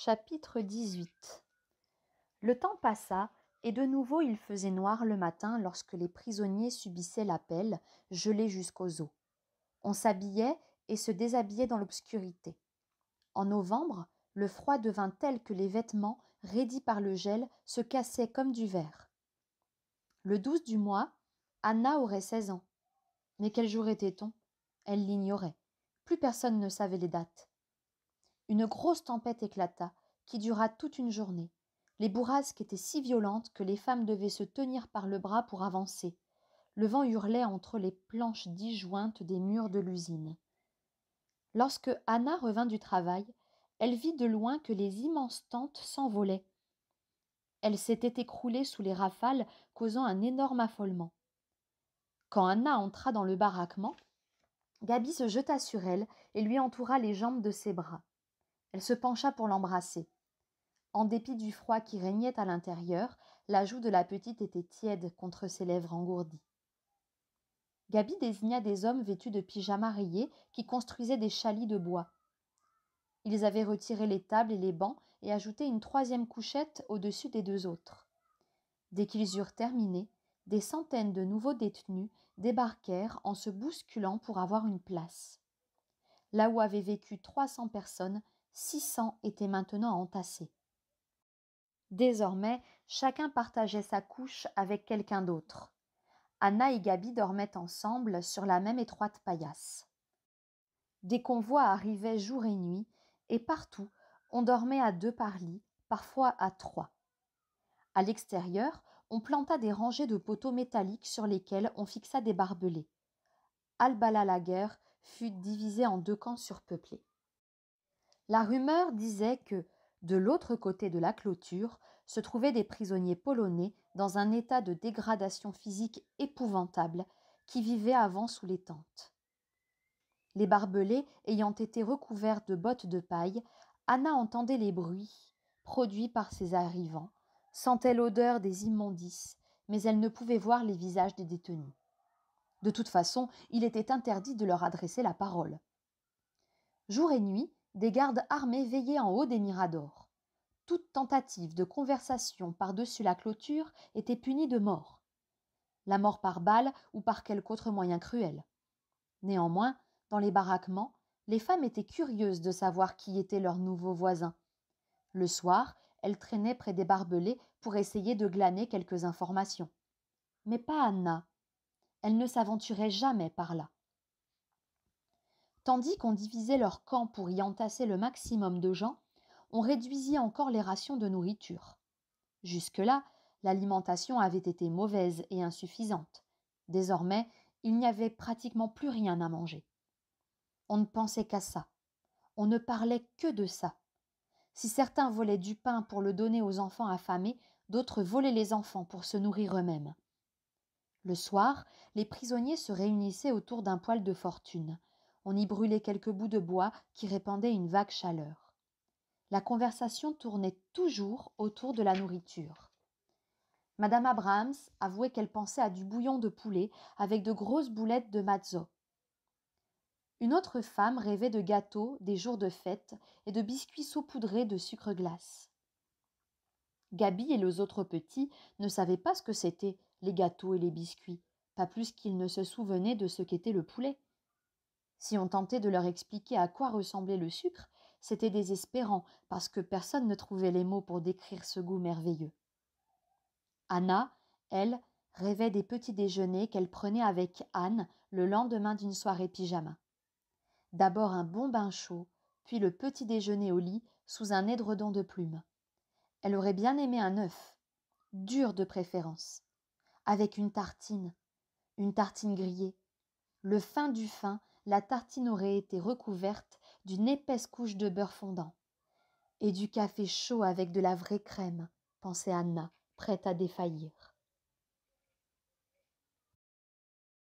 Chapitre 18 Le temps passa, et de nouveau il faisait noir le matin lorsque les prisonniers subissaient l'appel, gelé gelés jusqu'aux os. On s'habillait et se déshabillait dans l'obscurité. En novembre, le froid devint tel que les vêtements, raidis par le gel, se cassaient comme du verre. Le 12 du mois, Anna aurait 16 ans. Mais quel jour était-on Elle l'ignorait. Plus personne ne savait les dates. Une grosse tempête éclata, qui dura toute une journée. Les bourrasques étaient si violentes que les femmes devaient se tenir par le bras pour avancer. Le vent hurlait entre les planches disjointes des murs de l'usine. Lorsque Anna revint du travail, elle vit de loin que les immenses tentes s'envolaient. Elles s'étaient écroulées sous les rafales, causant un énorme affolement. Quand Anna entra dans le baraquement, Gaby se jeta sur elle et lui entoura les jambes de ses bras. Elle se pencha pour l'embrasser. En dépit du froid qui régnait à l'intérieur, la joue de la petite était tiède contre ses lèvres engourdies. Gaby désigna des hommes vêtus de pyjamas rayés qui construisaient des chalits de bois. Ils avaient retiré les tables et les bancs et ajouté une troisième couchette au-dessus des deux autres. Dès qu'ils eurent terminé, des centaines de nouveaux détenus débarquèrent en se bousculant pour avoir une place. Là où avaient vécu trois cents personnes, six cents étaient maintenant entassés. Désormais, chacun partageait sa couche avec quelqu'un d'autre. Anna et Gabi dormaient ensemble sur la même étroite paillasse. Des convois arrivaient jour et nuit, et partout on dormait à deux par lit, parfois à trois. À l'extérieur, on planta des rangées de poteaux métalliques sur lesquels on fixa des barbelés. Albala fut divisé en deux camps surpeuplés. La rumeur disait que, de l'autre côté de la clôture, se trouvaient des prisonniers polonais dans un état de dégradation physique épouvantable qui vivaient avant sous les tentes. Les barbelés ayant été recouverts de bottes de paille, Anna entendait les bruits produits par ces arrivants, sentait l'odeur des immondices, mais elle ne pouvait voir les visages des détenus. De toute façon, il était interdit de leur adresser la parole. Jour et nuit, des gardes armés veillaient en haut des miradors. Toute tentative de conversation par-dessus la clôture était punie de mort. La mort par balle ou par quelque autre moyen cruel. Néanmoins, dans les baraquements, les femmes étaient curieuses de savoir qui était leur nouveau voisin. Le soir, elles traînaient près des barbelés pour essayer de glaner quelques informations. Mais pas Anna. Elle ne s'aventurait jamais par là. Tandis qu'on divisait leur camp pour y entasser le maximum de gens, on réduisit encore les rations de nourriture. Jusque-là, l'alimentation avait été mauvaise et insuffisante. Désormais, il n'y avait pratiquement plus rien à manger. On ne pensait qu'à ça. On ne parlait que de ça. Si certains volaient du pain pour le donner aux enfants affamés, d'autres volaient les enfants pour se nourrir eux-mêmes. Le soir, les prisonniers se réunissaient autour d'un poêle de fortune. On y brûlait quelques bouts de bois qui répandaient une vague chaleur. La conversation tournait toujours autour de la nourriture. Madame Abrams avouait qu'elle pensait à du bouillon de poulet avec de grosses boulettes de matzo. Une autre femme rêvait de gâteaux des jours de fête et de biscuits saupoudrés de sucre glace. Gaby et les autres petits ne savaient pas ce que c'était les gâteaux et les biscuits, pas plus qu'ils ne se souvenaient de ce qu'était le poulet. Si on tentait de leur expliquer à quoi ressemblait le sucre, c'était désespérant parce que personne ne trouvait les mots pour décrire ce goût merveilleux. Anna, elle, rêvait des petits déjeuners qu'elle prenait avec Anne le lendemain d'une soirée pyjama. D'abord un bon bain chaud, puis le petit déjeuner au lit sous un édredon de plumes. Elle aurait bien aimé un œuf, dur de préférence, avec une tartine, une tartine grillée, le fin du fin la tartine aurait été recouverte d'une épaisse couche de beurre fondant. Et du café chaud avec de la vraie crème, pensait Anna, prête à défaillir.